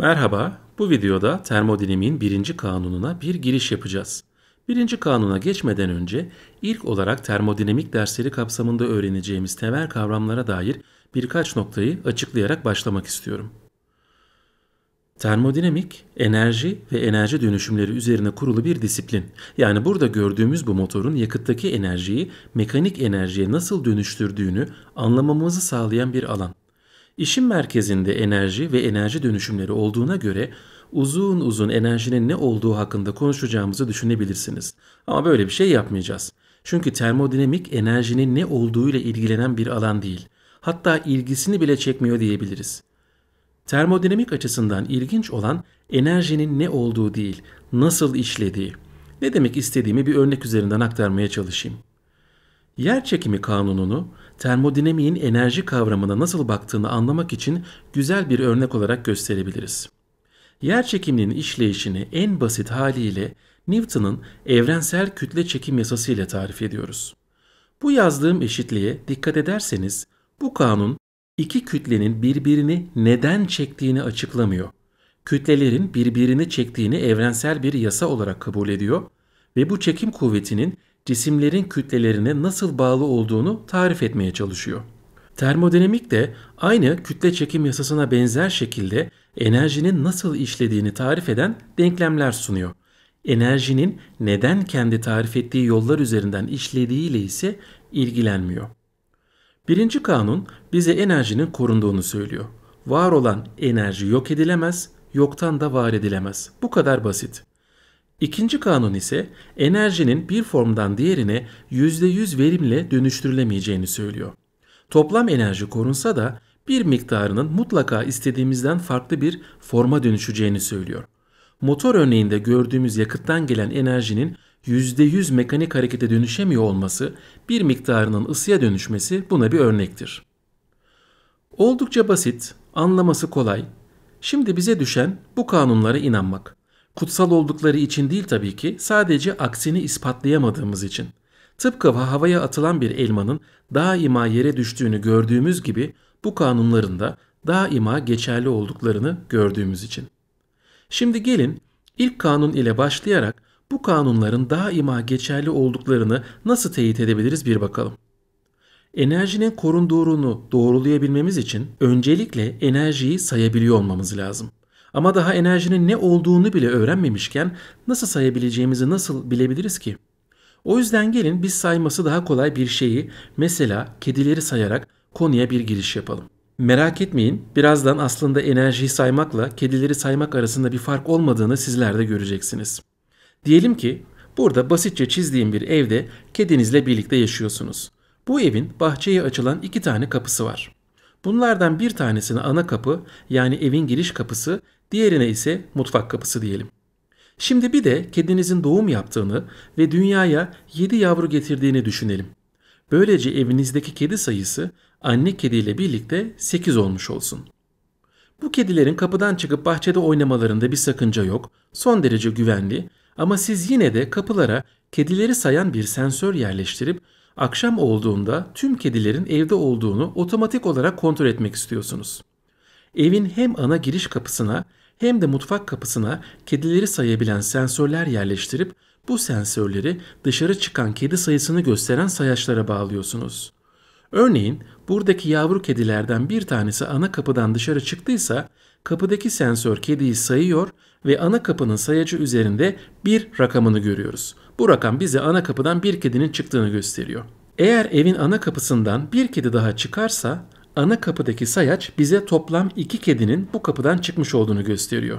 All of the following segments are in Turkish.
Merhaba, bu videoda termodinamiğin birinci kanununa bir giriş yapacağız. Birinci kanuna geçmeden önce ilk olarak termodinamik dersleri kapsamında öğreneceğimiz temel kavramlara dair birkaç noktayı açıklayarak başlamak istiyorum. Termodinamik, enerji ve enerji dönüşümleri üzerine kurulu bir disiplin. Yani burada gördüğümüz bu motorun yakıttaki enerjiyi mekanik enerjiye nasıl dönüştürdüğünü anlamamızı sağlayan bir alan. İşin merkezinde enerji ve enerji dönüşümleri olduğuna göre uzun uzun enerjinin ne olduğu hakkında konuşacağımızı düşünebilirsiniz. Ama böyle bir şey yapmayacağız. Çünkü termodinamik enerjinin ne olduğuyla ilgilenen bir alan değil. Hatta ilgisini bile çekmiyor diyebiliriz. Termodinamik açısından ilginç olan enerjinin ne olduğu değil, nasıl işlediği. Ne demek istediğimi bir örnek üzerinden aktarmaya çalışayım. Yer çekimi kanununu termodinamiğin enerji kavramına nasıl baktığını anlamak için güzel bir örnek olarak gösterebiliriz. Yer çekiminin işleyişini en basit haliyle Newton'un evrensel kütle çekim yasası ile tarif ediyoruz. Bu yazdığım eşitliğe dikkat ederseniz bu kanun iki kütlenin birbirini neden çektiğini açıklamıyor. Kütlelerin birbirini çektiğini evrensel bir yasa olarak kabul ediyor ve bu çekim kuvvetinin cisimlerin kütlelerine nasıl bağlı olduğunu tarif etmeye çalışıyor. Termodinamik de aynı kütle çekim yasasına benzer şekilde enerjinin nasıl işlediğini tarif eden denklemler sunuyor. Enerjinin neden kendi tarif ettiği yollar üzerinden işlediğiyle ise ilgilenmiyor. Birinci kanun bize enerjinin korunduğunu söylüyor. Var olan enerji yok edilemez, yoktan da var edilemez. Bu kadar basit. İkinci kanun ise enerjinin bir formdan diğerine %100 verimle dönüştürülemeyeceğini söylüyor. Toplam enerji korunsa da bir miktarının mutlaka istediğimizden farklı bir forma dönüşeceğini söylüyor. Motor örneğinde gördüğümüz yakıttan gelen enerjinin %100 mekanik harekete dönüşemiyor olması, bir miktarının ısıya dönüşmesi buna bir örnektir. Oldukça basit, anlaması kolay. Şimdi bize düşen bu kanunlara inanmak. Kutsal oldukları için değil tabii ki, sadece aksini ispatlayamadığımız için. Tıpkı havaya atılan bir elmanın daima yere düştüğünü gördüğümüz gibi bu kanunların da daima geçerli olduklarını gördüğümüz için. Şimdi gelin ilk kanun ile başlayarak bu kanunların daima geçerli olduklarını nasıl teyit edebiliriz bir bakalım. Enerjinin korunduğunu doğrulayabilmemiz için öncelikle enerjiyi sayabiliyor olmamız lazım. Ama daha enerjinin ne olduğunu bile öğrenmemişken nasıl sayabileceğimizi nasıl bilebiliriz ki? O yüzden gelin biz sayması daha kolay bir şeyi mesela kedileri sayarak konuya bir giriş yapalım. Merak etmeyin birazdan aslında enerjiyi saymakla kedileri saymak arasında bir fark olmadığını sizler de göreceksiniz. Diyelim ki burada basitçe çizdiğim bir evde kedinizle birlikte yaşıyorsunuz. Bu evin bahçeye açılan iki tane kapısı var. Bunlardan bir tanesini ana kapı yani evin giriş kapısı Diğerine ise mutfak kapısı diyelim. Şimdi bir de kedinizin doğum yaptığını ve dünyaya 7 yavru getirdiğini düşünelim. Böylece evinizdeki kedi sayısı anne kediyle birlikte 8 olmuş olsun. Bu kedilerin kapıdan çıkıp bahçede oynamalarında bir sakınca yok. Son derece güvenli ama siz yine de kapılara kedileri sayan bir sensör yerleştirip akşam olduğunda tüm kedilerin evde olduğunu otomatik olarak kontrol etmek istiyorsunuz. Evin hem ana giriş kapısına hem de mutfak kapısına kedileri sayabilen sensörler yerleştirip bu sensörleri dışarı çıkan kedi sayısını gösteren sayaçlara bağlıyorsunuz. Örneğin buradaki yavru kedilerden bir tanesi ana kapıdan dışarı çıktıysa kapıdaki sensör kediyi sayıyor ve ana kapının sayacı üzerinde bir rakamını görüyoruz. Bu rakam bize ana kapıdan bir kedinin çıktığını gösteriyor. Eğer evin ana kapısından bir kedi daha çıkarsa ana kapıdaki sayaç bize toplam iki kedinin bu kapıdan çıkmış olduğunu gösteriyor.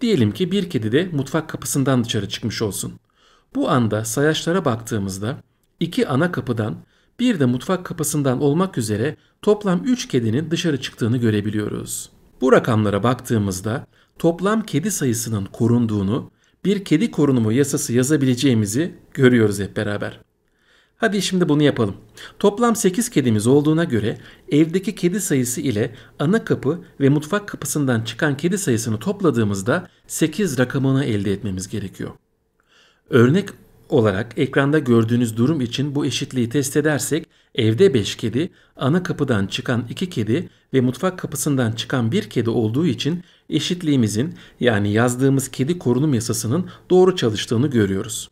Diyelim ki bir kedi de mutfak kapısından dışarı çıkmış olsun. Bu anda sayaçlara baktığımızda iki ana kapıdan bir de mutfak kapısından olmak üzere toplam 3 kedinin dışarı çıktığını görebiliyoruz. Bu rakamlara baktığımızda toplam kedi sayısının korunduğunu, bir kedi korunumu yasası yazabileceğimizi görüyoruz hep beraber. Hadi şimdi bunu yapalım. Toplam 8 kedimiz olduğuna göre evdeki kedi sayısı ile ana kapı ve mutfak kapısından çıkan kedi sayısını topladığımızda 8 rakamını elde etmemiz gerekiyor. Örnek olarak ekranda gördüğünüz durum için bu eşitliği test edersek evde 5 kedi, ana kapıdan çıkan 2 kedi ve mutfak kapısından çıkan 1 kedi olduğu için eşitliğimizin yani yazdığımız kedi korunum yasasının doğru çalıştığını görüyoruz.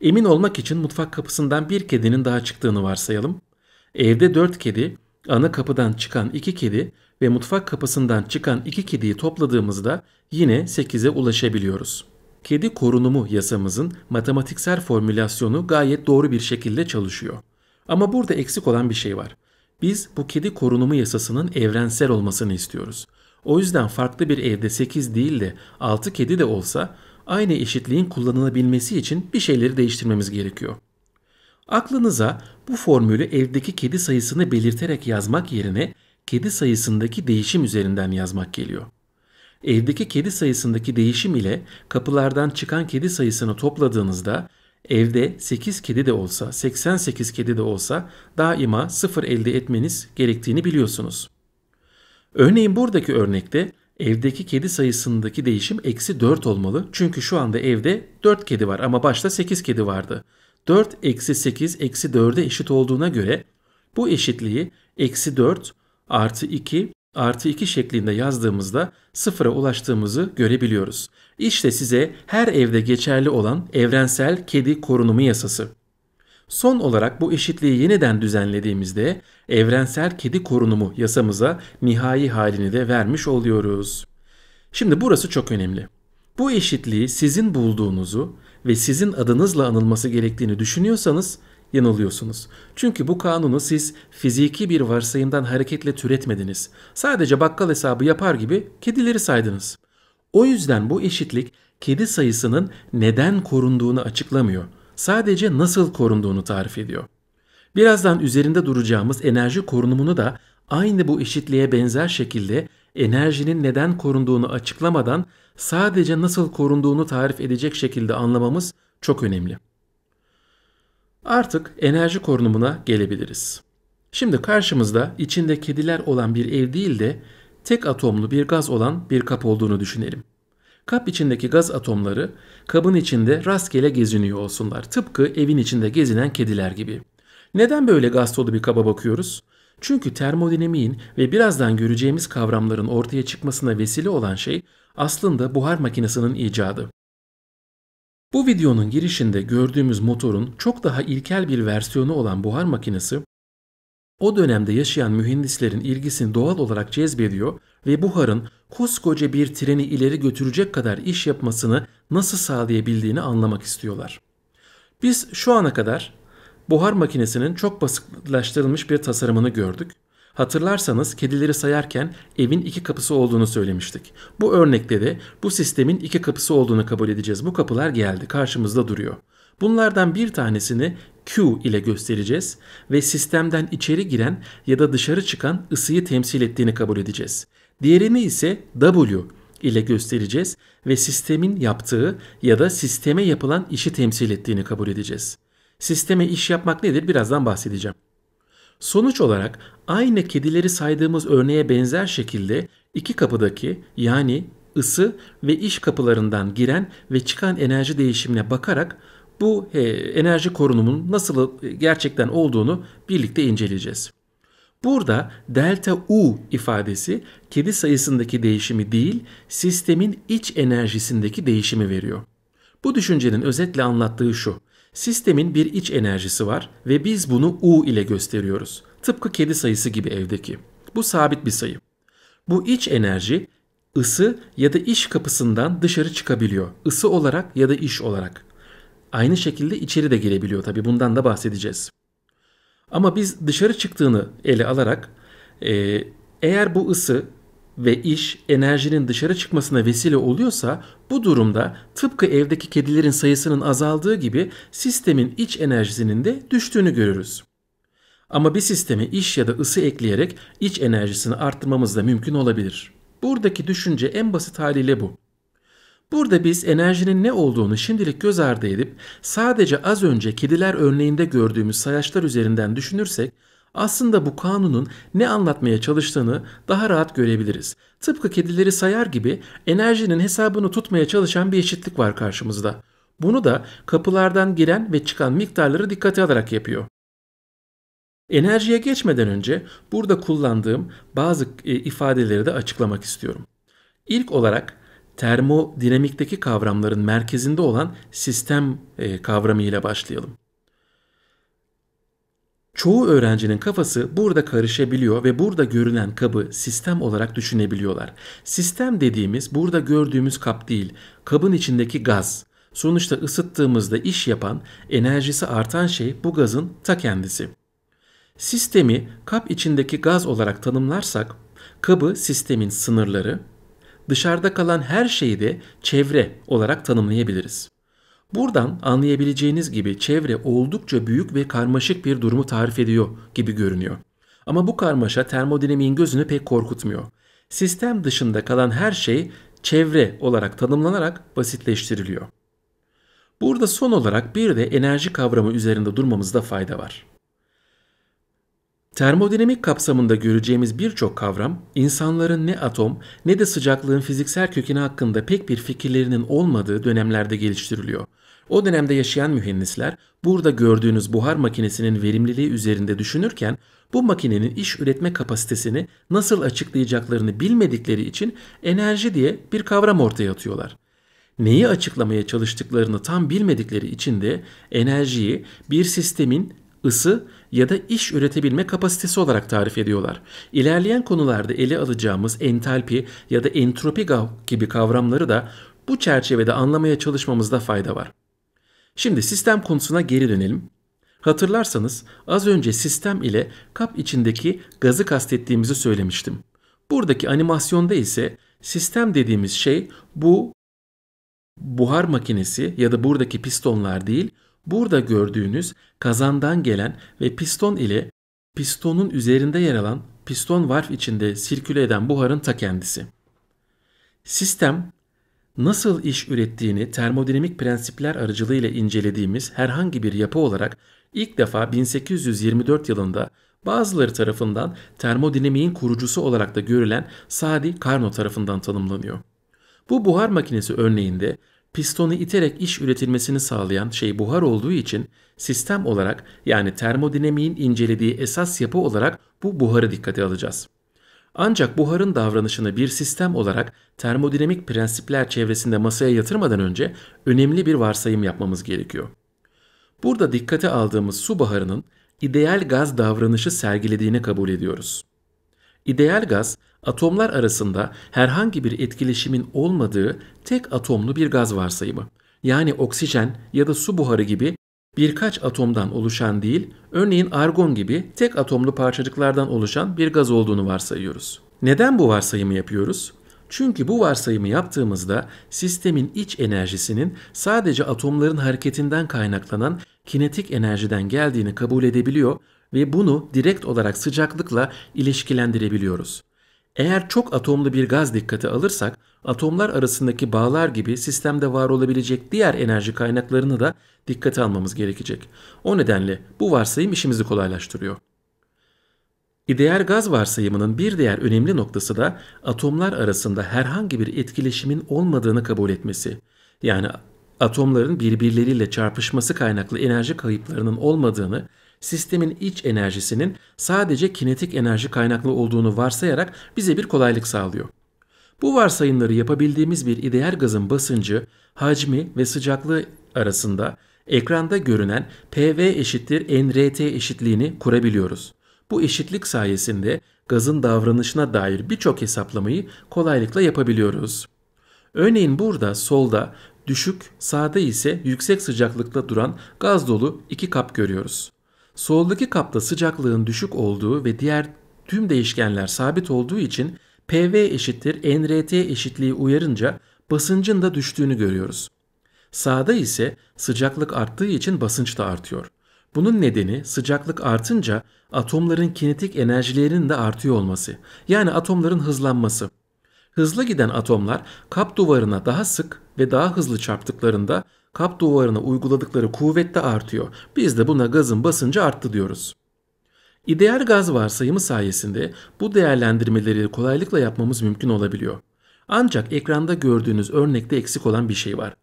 Emin olmak için mutfak kapısından bir kedinin daha çıktığını varsayalım. Evde 4 kedi, ana kapıdan çıkan 2 kedi ve mutfak kapısından çıkan 2 kediyi topladığımızda yine 8'e ulaşabiliyoruz. Kedi korunumu yasamızın matematiksel formülasyonu gayet doğru bir şekilde çalışıyor. Ama burada eksik olan bir şey var. Biz bu kedi korunumu yasasının evrensel olmasını istiyoruz. O yüzden farklı bir evde 8 değil de 6 kedi de olsa aynı eşitliğin kullanılabilmesi için bir şeyleri değiştirmemiz gerekiyor. Aklınıza bu formülü evdeki kedi sayısını belirterek yazmak yerine kedi sayısındaki değişim üzerinden yazmak geliyor. Evdeki kedi sayısındaki değişim ile kapılardan çıkan kedi sayısını topladığınızda evde 8 kedi de olsa 88 kedi de olsa daima 0 elde etmeniz gerektiğini biliyorsunuz. Örneğin buradaki örnekte evdeki kedi sayısındaki değişim eksi 4 olmalı. Çünkü şu anda evde 4 kedi var ama başta 8 kedi vardı. 4 eksi 8 eksi 4'e eşit olduğuna göre bu eşitliği eksi 4 artı 2 artı 2 şeklinde yazdığımızda sıfıra ulaştığımızı görebiliyoruz. İşte size her evde geçerli olan evrensel kedi korunumu yasası. Son olarak bu eşitliği yeniden düzenlediğimizde evrensel kedi korunumu yasamıza nihai halini de vermiş oluyoruz. Şimdi burası çok önemli. Bu eşitliği sizin bulduğunuzu ve sizin adınızla anılması gerektiğini düşünüyorsanız yanılıyorsunuz. Çünkü bu kanunu siz fiziki bir varsayımdan hareketle türetmediniz. Sadece bakkal hesabı yapar gibi kedileri saydınız. O yüzden bu eşitlik kedi sayısının neden korunduğunu açıklamıyor sadece nasıl korunduğunu tarif ediyor. Birazdan üzerinde duracağımız enerji korunumunu da aynı bu eşitliğe benzer şekilde enerjinin neden korunduğunu açıklamadan sadece nasıl korunduğunu tarif edecek şekilde anlamamız çok önemli. Artık enerji korunumuna gelebiliriz. Şimdi karşımızda içinde kediler olan bir ev değil de tek atomlu bir gaz olan bir kap olduğunu düşünelim. Kap içindeki gaz atomları kabın içinde rastgele geziniyor olsunlar. Tıpkı evin içinde gezinen kediler gibi. Neden böyle gaz dolu bir kaba bakıyoruz? Çünkü termodinamiğin ve birazdan göreceğimiz kavramların ortaya çıkmasına vesile olan şey aslında buhar makinesinin icadı. Bu videonun girişinde gördüğümüz motorun çok daha ilkel bir versiyonu olan buhar makinesi, o dönemde yaşayan mühendislerin ilgisini doğal olarak cezbediyor ve buharın koskoca bir treni ileri götürecek kadar iş yapmasını nasıl sağlayabildiğini anlamak istiyorlar. Biz şu ana kadar buhar makinesinin çok basitleştirilmiş bir tasarımını gördük. Hatırlarsanız kedileri sayarken evin iki kapısı olduğunu söylemiştik. Bu örnekte de bu sistemin iki kapısı olduğunu kabul edeceğiz. Bu kapılar geldi karşımızda duruyor. Bunlardan bir tanesini Q ile göstereceğiz ve sistemden içeri giren ya da dışarı çıkan ısıyı temsil ettiğini kabul edeceğiz. Diğerini ise W ile göstereceğiz ve sistemin yaptığı ya da sisteme yapılan işi temsil ettiğini kabul edeceğiz. Sisteme iş yapmak nedir birazdan bahsedeceğim. Sonuç olarak aynı kedileri saydığımız örneğe benzer şekilde iki kapıdaki yani ısı ve iş kapılarından giren ve çıkan enerji değişimine bakarak bu enerji korunumun nasıl e, gerçekten olduğunu birlikte inceleyeceğiz. Burada delta U ifadesi kedi sayısındaki değişimi değil, sistemin iç enerjisindeki değişimi veriyor. Bu düşüncenin özetle anlattığı şu. Sistemin bir iç enerjisi var ve biz bunu U ile gösteriyoruz. Tıpkı kedi sayısı gibi evdeki. Bu sabit bir sayı. Bu iç enerji ısı ya da iş kapısından dışarı çıkabiliyor. Isı olarak ya da iş olarak. Aynı şekilde içeri de gelebiliyor tabi bundan da bahsedeceğiz. Ama biz dışarı çıktığını ele alarak e, eğer bu ısı ve iş enerjinin dışarı çıkmasına vesile oluyorsa bu durumda tıpkı evdeki kedilerin sayısının azaldığı gibi sistemin iç enerjisinin de düştüğünü görürüz. Ama bir sisteme iş ya da ısı ekleyerek iç enerjisini arttırmamız da mümkün olabilir. Buradaki düşünce en basit haliyle bu. Burada biz enerjinin ne olduğunu şimdilik göz ardı edip sadece az önce kediler örneğinde gördüğümüz sayaçlar üzerinden düşünürsek aslında bu kanunun ne anlatmaya çalıştığını daha rahat görebiliriz. Tıpkı kedileri sayar gibi enerjinin hesabını tutmaya çalışan bir eşitlik var karşımızda. Bunu da kapılardan giren ve çıkan miktarları dikkate alarak yapıyor. Enerjiye geçmeden önce burada kullandığım bazı e, ifadeleri de açıklamak istiyorum. İlk olarak termodinamikteki kavramların merkezinde olan sistem e, kavramı ile başlayalım. Çoğu öğrencinin kafası burada karışabiliyor ve burada görünen kabı sistem olarak düşünebiliyorlar. Sistem dediğimiz burada gördüğümüz kap değil, kabın içindeki gaz. Sonuçta ısıttığımızda iş yapan, enerjisi artan şey bu gazın ta kendisi. Sistemi kap içindeki gaz olarak tanımlarsak, kabı sistemin sınırları, dışarıda kalan her şeyi de çevre olarak tanımlayabiliriz. Buradan anlayabileceğiniz gibi çevre oldukça büyük ve karmaşık bir durumu tarif ediyor gibi görünüyor. Ama bu karmaşa termodinamiğin gözünü pek korkutmuyor. Sistem dışında kalan her şey çevre olarak tanımlanarak basitleştiriliyor. Burada son olarak bir de enerji kavramı üzerinde durmamızda fayda var. Termodinamik kapsamında göreceğimiz birçok kavram, insanların ne atom ne de sıcaklığın fiziksel kökeni hakkında pek bir fikirlerinin olmadığı dönemlerde geliştiriliyor. O dönemde yaşayan mühendisler burada gördüğünüz buhar makinesinin verimliliği üzerinde düşünürken bu makinenin iş üretme kapasitesini nasıl açıklayacaklarını bilmedikleri için enerji diye bir kavram ortaya atıyorlar. Neyi açıklamaya çalıştıklarını tam bilmedikleri için de enerjiyi bir sistemin ısı ya da iş üretebilme kapasitesi olarak tarif ediyorlar. İlerleyen konularda ele alacağımız entalpi ya da entropi gibi kavramları da bu çerçevede anlamaya çalışmamızda fayda var. Şimdi sistem konusuna geri dönelim. Hatırlarsanız az önce sistem ile kap içindeki gazı kastettiğimizi söylemiştim. Buradaki animasyonda ise sistem dediğimiz şey bu buhar makinesi ya da buradaki pistonlar değil, Burada gördüğünüz kazandan gelen ve piston ile pistonun üzerinde yer alan piston varf içinde sirküle eden buharın ta kendisi. Sistem nasıl iş ürettiğini termodinamik prensipler aracılığıyla incelediğimiz herhangi bir yapı olarak ilk defa 1824 yılında bazıları tarafından termodinamiğin kurucusu olarak da görülen Sadi Carnot tarafından tanımlanıyor. Bu buhar makinesi örneğinde pistonu iterek iş üretilmesini sağlayan şey buhar olduğu için sistem olarak yani termodinamiğin incelediği esas yapı olarak bu buharı dikkate alacağız. Ancak buharın davranışını bir sistem olarak termodinamik prensipler çevresinde masaya yatırmadan önce önemli bir varsayım yapmamız gerekiyor. Burada dikkate aldığımız su buharının ideal gaz davranışı sergilediğini kabul ediyoruz. İdeal gaz atomlar arasında herhangi bir etkileşimin olmadığı tek atomlu bir gaz varsayımı. Yani oksijen ya da su buharı gibi birkaç atomdan oluşan değil, örneğin argon gibi tek atomlu parçacıklardan oluşan bir gaz olduğunu varsayıyoruz. Neden bu varsayımı yapıyoruz? Çünkü bu varsayımı yaptığımızda sistemin iç enerjisinin sadece atomların hareketinden kaynaklanan kinetik enerjiden geldiğini kabul edebiliyor ve bunu direkt olarak sıcaklıkla ilişkilendirebiliyoruz. Eğer çok atomlu bir gaz dikkate alırsak atomlar arasındaki bağlar gibi sistemde var olabilecek diğer enerji kaynaklarını da dikkate almamız gerekecek. O nedenle bu varsayım işimizi kolaylaştırıyor. İdeal gaz varsayımının bir diğer önemli noktası da atomlar arasında herhangi bir etkileşimin olmadığını kabul etmesi. Yani atomların birbirleriyle çarpışması kaynaklı enerji kayıplarının olmadığını sistemin iç enerjisinin sadece kinetik enerji kaynaklı olduğunu varsayarak bize bir kolaylık sağlıyor. Bu varsayımları yapabildiğimiz bir ideal gazın basıncı, hacmi ve sıcaklığı arasında ekranda görünen PV eşittir nRT eşitliğini kurabiliyoruz. Bu eşitlik sayesinde gazın davranışına dair birçok hesaplamayı kolaylıkla yapabiliyoruz. Örneğin burada solda düşük, sağda ise yüksek sıcaklıkta duran gaz dolu iki kap görüyoruz. Soldaki kapta sıcaklığın düşük olduğu ve diğer tüm değişkenler sabit olduğu için PV eşittir nRT eşitliği uyarınca basıncın da düştüğünü görüyoruz. Sağda ise sıcaklık arttığı için basınç da artıyor. Bunun nedeni sıcaklık artınca atomların kinetik enerjilerinin de artıyor olması. Yani atomların hızlanması. Hızlı giden atomlar kap duvarına daha sık ve daha hızlı çarptıklarında kap duvarına uyguladıkları kuvvet de artıyor. Biz de buna gazın basıncı arttı diyoruz. İdeal gaz varsayımı sayesinde bu değerlendirmeleri kolaylıkla yapmamız mümkün olabiliyor. Ancak ekranda gördüğünüz örnekte eksik olan bir şey var.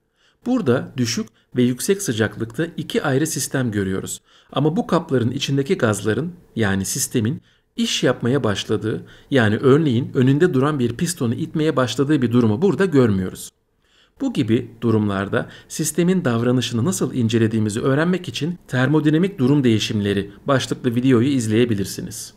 Burada düşük ve yüksek sıcaklıkta iki ayrı sistem görüyoruz. Ama bu kapların içindeki gazların yani sistemin iş yapmaya başladığı yani örneğin önünde duran bir pistonu itmeye başladığı bir durumu burada görmüyoruz. Bu gibi durumlarda sistemin davranışını nasıl incelediğimizi öğrenmek için termodinamik durum değişimleri başlıklı videoyu izleyebilirsiniz.